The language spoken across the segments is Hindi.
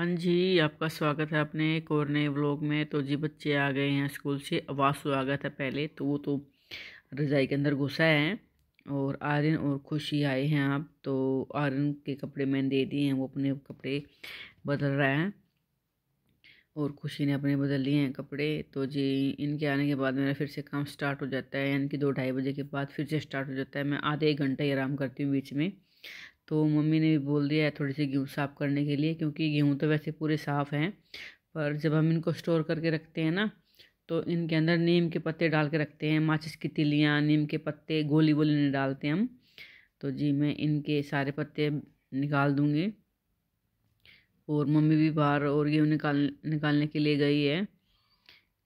हाँ जी आपका स्वागत है अपने एक और नए व्लॉग में तो जी बच्चे आ गए हैं स्कूल से आवाज़ स्वागत है पहले तो वो तो रज़ाई के अंदर घुसा है और आर्यन और खुशी आए हैं आप तो आर्यन के कपड़े मैंने दे दिए हैं वो अपने कपड़े बदल रहा है और खुशी ने अपने बदल लिए हैं कपड़े तो जी इनके आने के बाद मेरा फिर से काम स्टार्ट हो जाता है यानी कि दो ढाई बजे के बाद फिर से स्टार्ट हो जाता है मैं आधे एक घंटा ही आराम करती हूँ बीच में तो मम्मी ने भी बोल दिया है थोड़ी सी गेहूँ साफ़ करने के लिए क्योंकि गेहूँ तो वैसे पूरे साफ़ हैं पर जब हम इनको स्टोर करके रखते हैं ना तो इनके अंदर नीम के पत्ते डाल के रखते हैं माचिस की तिलियाँ नीम के पत्ते गोली गोली नहीं डालते हम तो जी मैं इनके सारे पत्ते निकाल दूँगी और मम्मी भी बाहर और गेहूँ निकाल निकालने के लिए गई है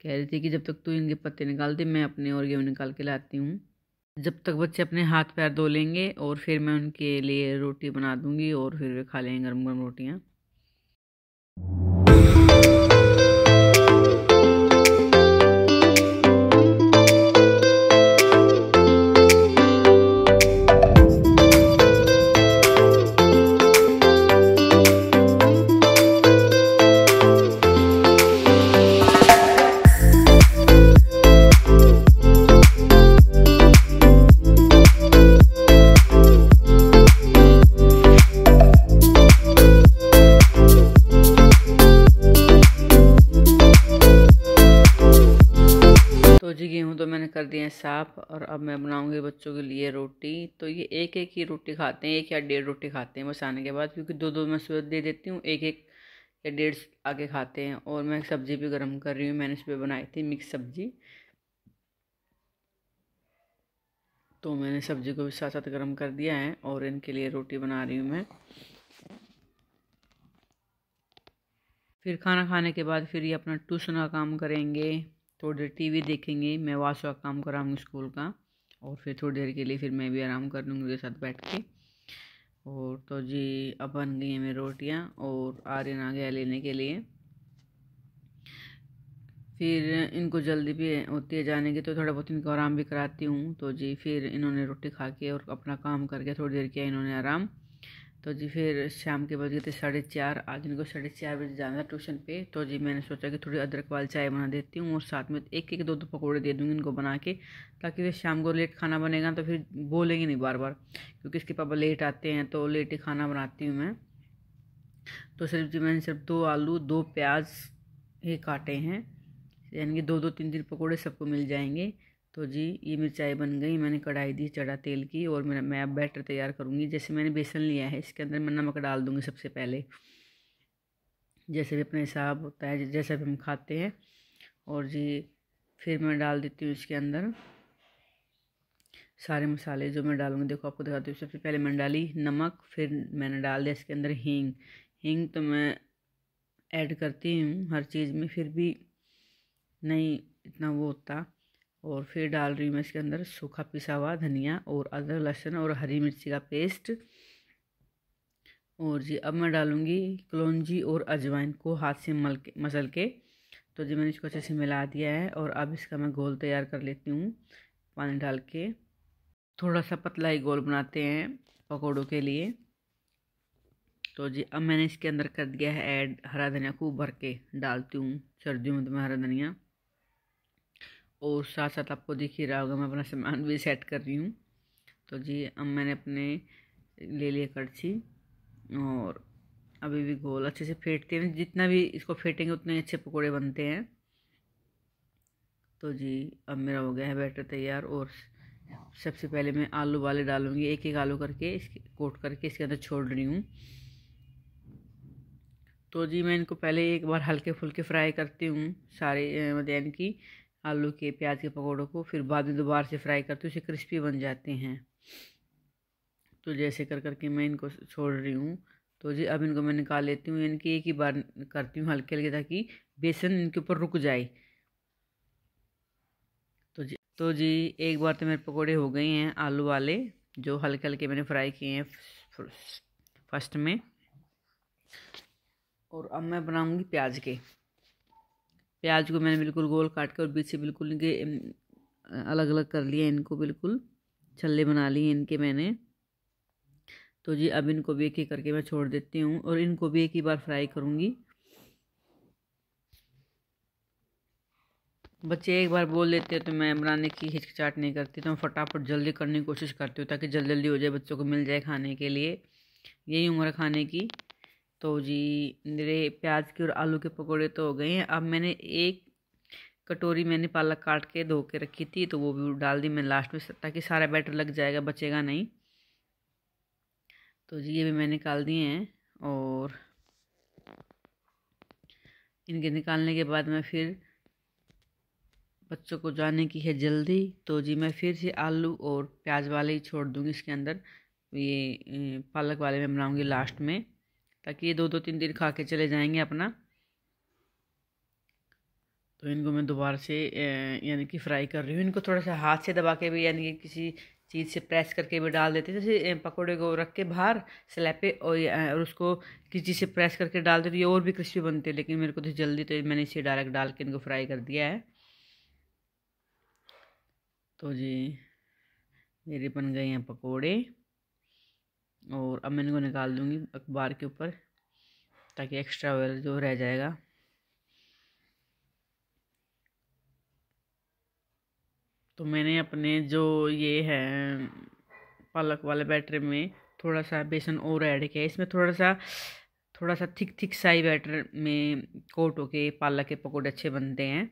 कह रही थी कि जब तक तू इनके पत्ते निकालती मैं अपने और गेहूँ निकाल के लाती हूँ जब तक बच्चे अपने हाथ पैर धो लेंगे और फिर मैं उनके लिए रोटी बना दूंगी और फिर वे खा लेंगे गर्म गर्म रोटियाँ कर दिए हैं साफ़ और अब मैं बनाऊंगी बच्चों के लिए रोटी तो ये एक एक ही रोटी खाते हैं एक या डेढ़ रोटी खाते हैं बस आने के बाद क्योंकि दो दो मैं सुबह दे देती हूँ एक एक या डेढ़ आके खाते हैं और मैं सब्ज़ी भी गर्म कर रही हूँ मैंने सुबह बनाई थी मिक्स सब्ज़ी तो मैंने सब्ज़ी को भी साथ साथ गर्म कर दिया है और इनके लिए रोटी बना रही हूँ मैं फिर खाना खाने के बाद फिर ये अपना ट्यूशन का काम करेंगे थोड़ी तो देर टी वी देखेंगे मैं वाश वाक काम कराऊँगी स्कूल का और फिर थोड़ी देर के लिए फिर मैं भी आराम कर लूँगी उनके साथ बैठ के और तो जी अब बन गई मेरी रोटियाँ और आर्यन आ गया लेने के लिए फिर इनको जल्दी भी होती है जाने की तो थोड़ा बहुत इनको आराम भी कराती हूँ तो जी फिर इन्होंने रोटी खा के और अपना काम करके थोड़ी देर किया इन्होंने आराम तो जी फिर शाम के बज गए थे साढ़े चार आज इनको साढ़े चार बजे जाना था ट्यूशन पे तो जी मैंने सोचा कि थोड़ी अदरक वाली चाय बना देती हूँ और साथ में एक एक दो दो पकौड़े दे दूँगी इनको बना के ताकि वे शाम को लेट खाना बनेगा तो फिर बोलेंगे नहीं बार बार क्योंकि इसके पापा लेट आते हैं तो लेट ही खाना बनाती हूँ मैं तो सिर्फ जी मैंने सिर्फ दो आलू दो प्याज ही काटे हैं यानी कि दो दो तीन तीन पकौड़े सबको मिल जाएंगे तो जी ये मिर्चाई बन गई मैंने कढ़ाई दी चढ़ा तेल की और मेरा मैं अब बैटर तैयार करूँगी जैसे मैंने बेसन लिया है इसके अंदर मैं नमक डाल दूँगी सबसे पहले जैसे भी अपने हिसाब होता है जैसे भी हम खाते हैं और जी फिर मैं डाल देती हूँ इसके अंदर सारे मसाले जो मैं डालूँगी देखो आपको दिखाती हूँ सबसे पहले मैंने डाली नमक फिर मैंने डाल दिया इसके अंदर हींग हींग तो मैं ऐड करती हूँ हर चीज़ में फिर भी नहीं इतना वो होता और फिर डाल रही हूँ मैं इसके अंदर सूखा पिसा हुआ धनिया और अदरक लहसुन और हरी मिर्ची का पेस्ट और जी अब मैं डालूँगी कलौजी और अजवाइन को हाथ से मल के मसल के तो जी मैंने इसको अच्छे से मिला दिया है और अब इसका मैं घोल तैयार कर लेती हूँ पानी डाल के थोड़ा सा पतला ही गोल बनाते हैं पकौड़ों के लिए तो जी अब मैंने इसके अंदर कर दिया है ऐड हरा धनिया को भर के डालती हूँ सर्दियों में तो मैं हरा धनिया और साथ साथ आपको दिख ही रहा होगा मैं अपना सामान भी सेट कर रही हूँ तो जी अब मैंने अपने ले लिए कड़छी और अभी भी गोल अच्छे से फेंटते हैं जितना भी इसको फेंटेंगे उतने अच्छे पकोड़े बनते हैं तो जी अब मेरा हो गया है बैटर तैयार और सबसे पहले मैं आलू वाले डालूंगी एक एक आलू करके इसके कोट करके इसके अंदर छोड़ रही हूँ तो जी मैं इनको पहले एक बार हल्के फुल्के फ्राई करती हूँ सारे मतलब यानी आलू के प्याज के पकौड़ों को फिर बाद में दोबारा से फ्राई करती हूँ उसे क्रिस्पी बन जाते हैं तो जैसे कर करके मैं इनको छोड़ रही हूँ तो जी अब इनको मैं निकाल लेती हूँ यानी कि एक ही बार करती हूँ हल्के हल्के ताकि बेसन इनके ऊपर रुक जाए तो जी तो जी एक बार तो मेरे पकौड़े हो गए हैं आलू वाले जो हल्के हल्के मैंने फ्राई किए हैं फर्स्ट में और अब मैं बनाऊँगी प्याज के प्याज को मैंने बिल्कुल गोल काट के और बीच से बिल्कुल इनके अलग अलग कर लिया इनको बिल्कुल छल्ले बना लिए इनके मैंने तो जी अब इनको भी एक ही करके मैं छोड़ देती हूँ और इनको भी एक ही बार फ्राई करूँगी बच्चे एक बार बोल देते हैं तो मैं बनाने की हिचकिचाट नहीं करती तो मैं फटाफट जल्दी करने की कोशिश करती हूँ ताकि जल्दी जल्दी हो जाए बच्चों को मिल जाए खाने के लिए यही उम्र खाने की तो जी मेरे प्याज के और आलू के पकौड़े तो हो गए हैं अब मैंने एक कटोरी मैंने पालक काट के धो के रखी थी तो वो भी डाल दी मैंने लास्ट में ताकि सारा बैटर लग जाएगा बचेगा नहीं तो जी ये भी मैंने निकाल दिए हैं और इनके निकालने के बाद मैं फिर बच्चों को जाने की है जल्दी तो जी मैं फिर से आलू और प्याज वाले ही छोड़ दूँगी इसके अंदर ये पालक वाले में बनाऊँगी लास्ट में ताकि ये दो दो तीन दिन खा के चले जाएंगे अपना तो इनको मैं दोबारा से यानी कि फ्राई कर रही हूँ इनको थोड़ा सा हाथ से दबा के भी यानी कि किसी चीज़ से प्रेस करके भी डाल देते जैसे पकौड़े को रख के बाहर स्लैब पे और, और उसको किसी चीज़ से प्रेस करके डाल देते ये और भी क्रिस्पी बनते हैं लेकिन मेरे को तो जल्दी तो मैंने इसे डायरेक्ट डाल के इनको फ्राई कर दिया है तो जी मेरे बन गए हैं पकौड़े और अब मैं इनको निकाल दूँगी अखबार के ऊपर ताकि एक्स्ट्रा ऑयल जो रह जाएगा तो मैंने अपने जो ये है पालक वाले बैटर में थोड़ा सा बेसन और ऐड किया इसमें थोड़ा सा थोड़ा सा थिक थिक साई बैटर में कोट होके पालक के पकोड़े अच्छे बनते हैं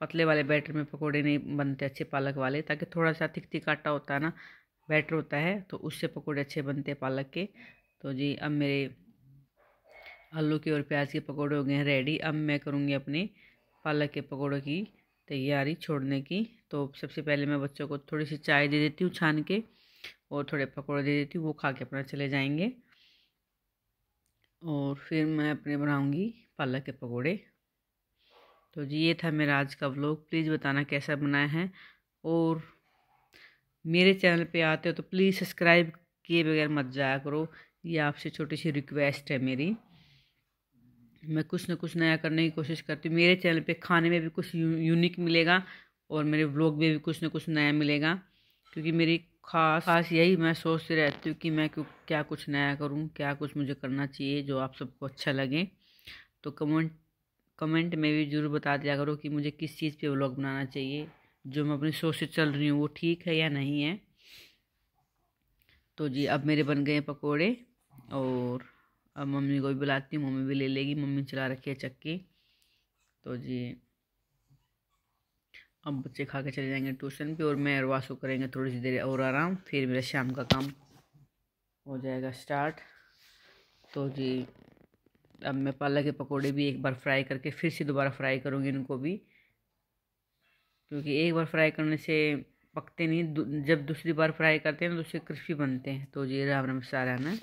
पतले वाले बैटर में पकोड़े नहीं बनते अच्छे पालक वाले ताकि थोड़ा सा थिक थिक आटा होता है ना बैटर होता है तो उससे पकौड़े अच्छे बनते हैं पालक के तो जी अब मेरे आलू के और प्याज के पकौड़े हो गए हैं रेडी अब मैं करूँगी अपने पालक के पकौड़ों की तैयारी छोड़ने की तो सबसे पहले मैं बच्चों को थोड़ी सी चाय दे देती हूँ छान के और थोड़े पकौड़े दे देती हूँ वो खा के अपना चले जाएंगे और फिर मैं अपने बनाऊँगी पालक के पकौड़े तो जी ये था मेरा आज का व्लॉग प्लीज़ बताना कैसा बनाया है और मेरे चैनल पे आते हो तो प्लीज़ सब्सक्राइब किए बगैर मत जाया करो ये आपसे छोटी सी रिक्वेस्ट है मेरी मैं कुछ ना कुछ नया करने की कोशिश करती हूँ मेरे चैनल पे खाने में भी कुछ यू, यूनिक मिलेगा और मेरे व्लॉग में भी कुछ ना कुछ नया मिलेगा क्योंकि मेरी खास खास यही मैं सोचती रहती हूँ कि मैं क्यों क्या कुछ नया करूँ क्या कुछ मुझे करना चाहिए जो आप सबको अच्छा लगे तो कमेंट कमेंट में भी ज़रूर बता दिया करो कि मुझे किस चीज़ पे व्लॉग बनाना चाहिए जो मैं अपनी सोच से चल रही हूँ वो ठीक है या नहीं है तो जी अब मेरे बन गए पकोड़े और अब मम्मी को भी बुलाती हूँ मम्मी भी ले लेगी मम्मी चला रखी है चक्की तो जी अब बच्चे खा के चले जाएंगे ट्यूशन पे और मैं और वासु करेंगे थोड़ी सी देर और आराम फिर मेरा शाम का काम हो जाएगा स्टार्ट तो जी अब मैं पालक के पकोड़े भी एक बार फ्राई करके फिर से दोबारा फ्राई करूँगी इनको भी क्योंकि एक बार फ्राई करने से पकते नहीं जब दूसरी बार फ्राई करते हैं तो उससे क्रिस्पी बनते हैं तो जी राम राम सारा ना